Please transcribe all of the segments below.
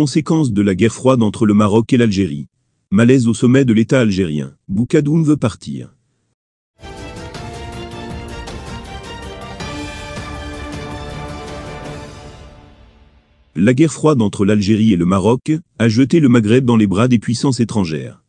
conséquences de la guerre froide entre le Maroc et l'Algérie. Malaise au sommet de l'État algérien. Boukadoun veut partir. La guerre froide entre l'Algérie et le Maroc a jeté le Maghreb dans les bras des puissances étrangères.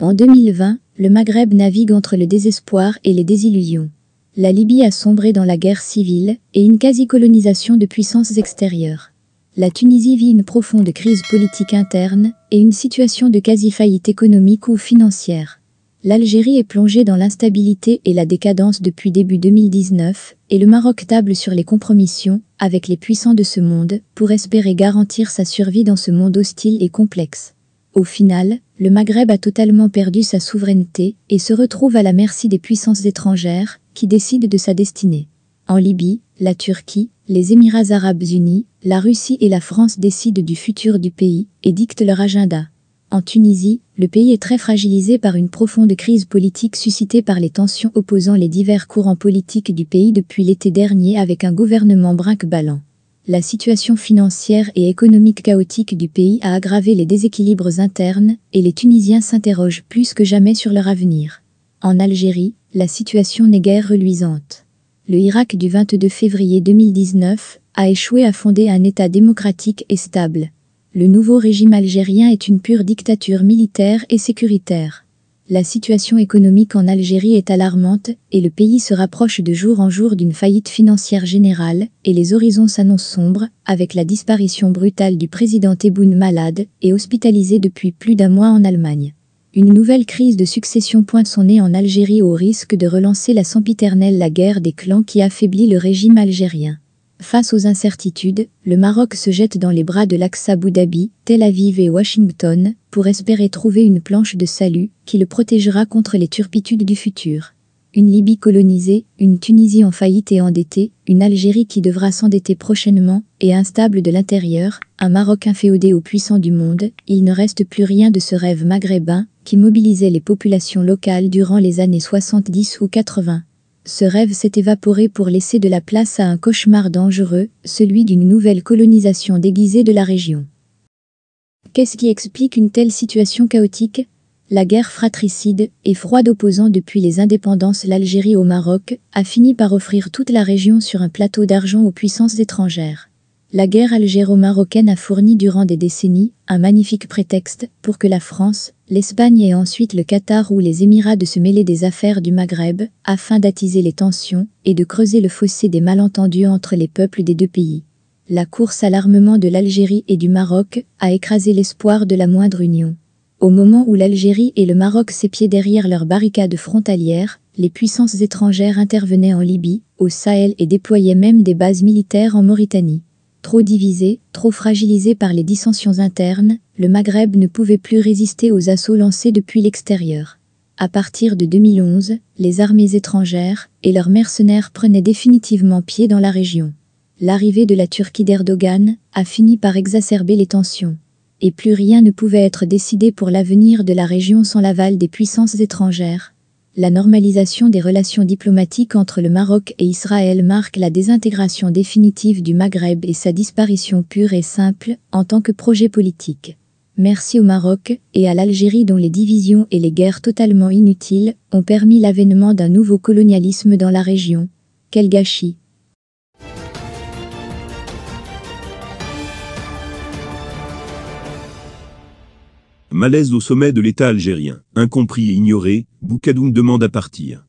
En 2020, le Maghreb navigue entre le désespoir et les désillusions. La Libye a sombré dans la guerre civile et une quasi-colonisation de puissances extérieures la Tunisie vit une profonde crise politique interne et une situation de quasi-faillite économique ou financière. L'Algérie est plongée dans l'instabilité et la décadence depuis début 2019, et le Maroc table sur les compromissions avec les puissants de ce monde pour espérer garantir sa survie dans ce monde hostile et complexe. Au final, le Maghreb a totalement perdu sa souveraineté et se retrouve à la merci des puissances étrangères qui décident de sa destinée. En Libye, la Turquie, les Émirats arabes unis, la Russie et la France décident du futur du pays et dictent leur agenda. En Tunisie, le pays est très fragilisé par une profonde crise politique suscitée par les tensions opposant les divers courants politiques du pays depuis l'été dernier avec un gouvernement brinque-ballant. La situation financière et économique chaotique du pays a aggravé les déséquilibres internes et les Tunisiens s'interrogent plus que jamais sur leur avenir. En Algérie, la situation n'est guère reluisante le Irak du 22 février 2019 a échoué à fonder un État démocratique et stable. Le nouveau régime algérien est une pure dictature militaire et sécuritaire. La situation économique en Algérie est alarmante et le pays se rapproche de jour en jour d'une faillite financière générale et les horizons s'annoncent sombres avec la disparition brutale du président Tebboune malade et hospitalisé depuis plus d'un mois en Allemagne. Une nouvelle crise de succession pointe son nez en Algérie au risque de relancer la sempiternelle la guerre des clans qui affaiblit le régime algérien. Face aux incertitudes, le Maroc se jette dans les bras de l'Aqsa Abu Dhabi, Tel Aviv et Washington pour espérer trouver une planche de salut qui le protégera contre les turpitudes du futur une Libye colonisée, une Tunisie en faillite et endettée, une Algérie qui devra s'endetter prochainement, et instable de l'intérieur, un Maroc inféodé aux puissants du monde, il ne reste plus rien de ce rêve maghrébin qui mobilisait les populations locales durant les années 70 ou 80. Ce rêve s'est évaporé pour laisser de la place à un cauchemar dangereux, celui d'une nouvelle colonisation déguisée de la région. Qu'est-ce qui explique une telle situation chaotique la guerre fratricide et froide opposant depuis les indépendances l'Algérie au Maroc a fini par offrir toute la région sur un plateau d'argent aux puissances étrangères. La guerre algéro-marocaine a fourni durant des décennies un magnifique prétexte pour que la France, l'Espagne et ensuite le Qatar ou les Émirats de se mêler des affaires du Maghreb afin d'attiser les tensions et de creuser le fossé des malentendus entre les peuples des deux pays. La course à l'armement de l'Algérie et du Maroc a écrasé l'espoir de la moindre union. Au moment où l'Algérie et le Maroc s'épiaient derrière leurs barricades frontalières, les puissances étrangères intervenaient en Libye, au Sahel et déployaient même des bases militaires en Mauritanie. Trop divisé, trop fragilisé par les dissensions internes, le Maghreb ne pouvait plus résister aux assauts lancés depuis l'extérieur. À partir de 2011, les armées étrangères et leurs mercenaires prenaient définitivement pied dans la région. L'arrivée de la Turquie d'Erdogan a fini par exacerber les tensions et plus rien ne pouvait être décidé pour l'avenir de la région sans l'aval des puissances étrangères. La normalisation des relations diplomatiques entre le Maroc et Israël marque la désintégration définitive du Maghreb et sa disparition pure et simple en tant que projet politique. Merci au Maroc et à l'Algérie dont les divisions et les guerres totalement inutiles ont permis l'avènement d'un nouveau colonialisme dans la région. Quel gâchis Malaise au sommet de l'État algérien. Incompris et ignoré, Boukadoum demande à partir.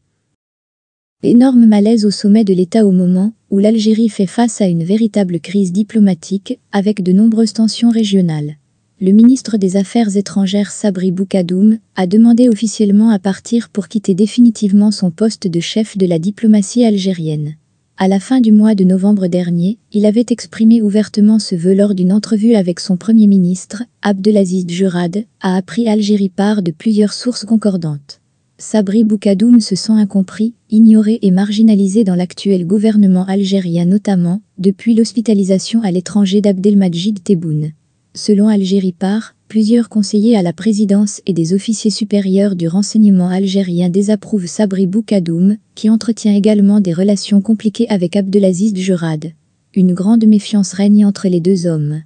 Énorme malaise au sommet de l'État au moment où l'Algérie fait face à une véritable crise diplomatique avec de nombreuses tensions régionales. Le ministre des Affaires étrangères Sabri Boukadoum a demandé officiellement à partir pour quitter définitivement son poste de chef de la diplomatie algérienne. À la fin du mois de novembre dernier, il avait exprimé ouvertement ce vœu lors d'une entrevue avec son Premier ministre, Abdelaziz Jurad, a appris Algérie par de plusieurs sources concordantes. Sabri Boukadoum se sent incompris, ignoré et marginalisé dans l'actuel gouvernement algérien notamment, depuis l'hospitalisation à l'étranger d'Abdelmajid Tebboune. Selon Algérie par, Plusieurs conseillers à la présidence et des officiers supérieurs du renseignement algérien désapprouvent Sabri Boukadoum, qui entretient également des relations compliquées avec Abdelaziz Djurad. Une grande méfiance règne entre les deux hommes.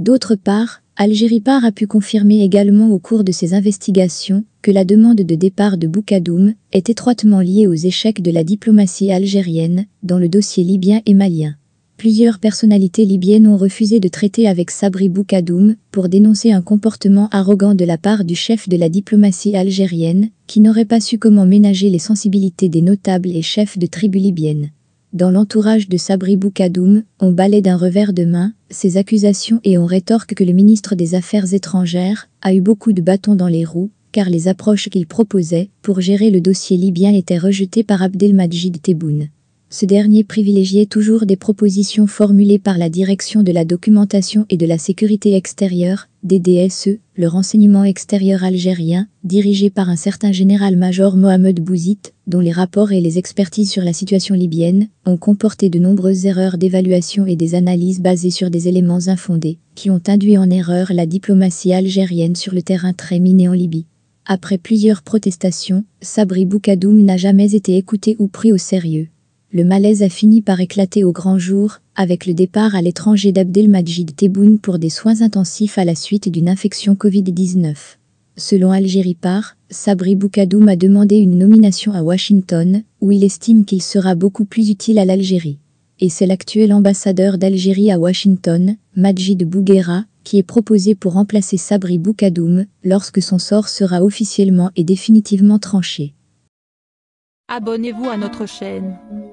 D'autre part, Algéripar a pu confirmer également au cours de ses investigations que la demande de départ de Boukadoum est étroitement liée aux échecs de la diplomatie algérienne dans le dossier libyen et malien. Plusieurs personnalités libyennes ont refusé de traiter avec Sabri Boukadoum pour dénoncer un comportement arrogant de la part du chef de la diplomatie algérienne qui n'aurait pas su comment ménager les sensibilités des notables et chefs de tribus libyennes. Dans l'entourage de Sabri Boukadoum, on balaie d'un revers de main ces accusations et on rétorque que le ministre des Affaires étrangères a eu beaucoup de bâtons dans les roues car les approches qu'il proposait pour gérer le dossier libyen étaient rejetées par Abdelmajid Tebboune. Ce dernier privilégiait toujours des propositions formulées par la Direction de la Documentation et de la Sécurité Extérieure, DDSE, le renseignement extérieur algérien, dirigé par un certain général-major Mohamed Bouzid, dont les rapports et les expertises sur la situation libyenne ont comporté de nombreuses erreurs d'évaluation et des analyses basées sur des éléments infondés, qui ont induit en erreur la diplomatie algérienne sur le terrain très miné en Libye. Après plusieurs protestations, Sabri Boukadoum n'a jamais été écouté ou pris au sérieux le malaise a fini par éclater au grand jour, avec le départ à l'étranger d'Abdelmajid Tebboune pour des soins intensifs à la suite d'une infection Covid-19. Selon Algérie Par, Sabri Boukadoum a demandé une nomination à Washington, où il estime qu'il sera beaucoup plus utile à l'Algérie. Et c'est l'actuel ambassadeur d'Algérie à Washington, Majid Bouguera, qui est proposé pour remplacer Sabri Boukadoum lorsque son sort sera officiellement et définitivement tranché. Abonnez-vous à notre chaîne.